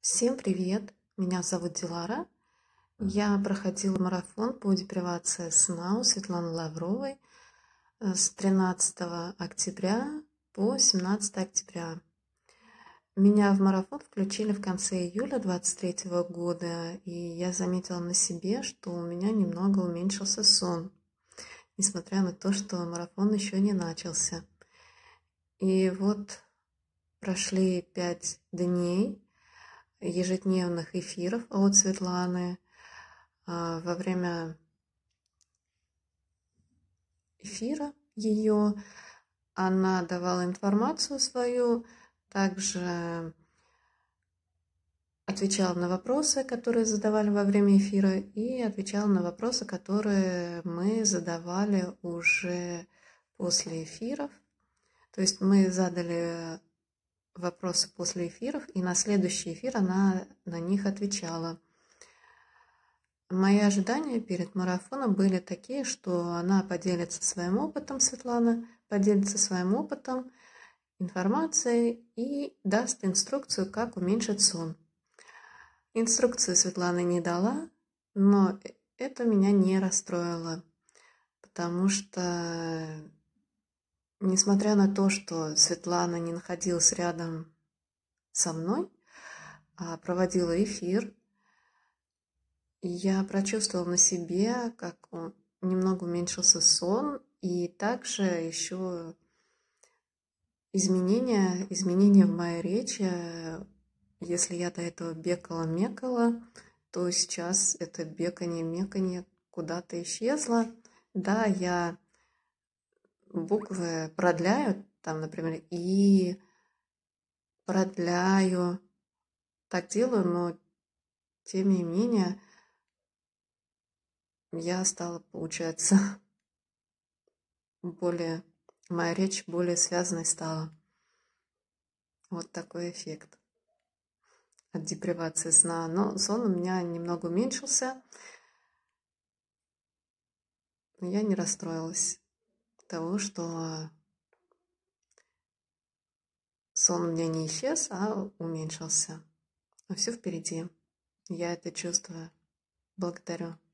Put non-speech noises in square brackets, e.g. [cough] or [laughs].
Всем привет! Меня зовут Дилара. Я проходила марафон по депривации сна у Светланы Лавровой э, с 13 октября по 17 октября. Меня в марафон включили в конце июля 23 года, и я заметила на себе, что у меня немного уменьшился сон, несмотря на то, что марафон еще не начался. И вот прошли пять дней, ежедневных эфиров от Светланы. А, во время эфира ее она давала информацию свою, также отвечала на вопросы, которые задавали во время эфира, и отвечала на вопросы, которые мы задавали уже после эфиров. То есть мы задали вопросы после эфиров, и на следующий эфир она на них отвечала. Мои ожидания перед марафоном были такие, что она поделится своим опытом, Светлана, поделится своим опытом, информацией и даст инструкцию, как уменьшить сон. Инструкции Светлана не дала, но это меня не расстроило, потому что Несмотря на то, что Светлана не находилась рядом со мной, а проводила эфир, я прочувствовала на себе, как он, немного уменьшился сон, и также еще изменения, изменения в моей речи. Если я до этого бекала-мекала, то сейчас это бекание-мекание куда-то исчезло. Да, я буквы продляю, там, например, и продляю. Так делаю, но тем не менее я стала, получается, [laughs] более, моя речь более связанной стала. Вот такой эффект от депривации сна. Но сон у меня немного уменьшился. Но я не расстроилась того, что сон у меня не исчез, а уменьшился. Но все впереди. Я это чувствую. Благодарю.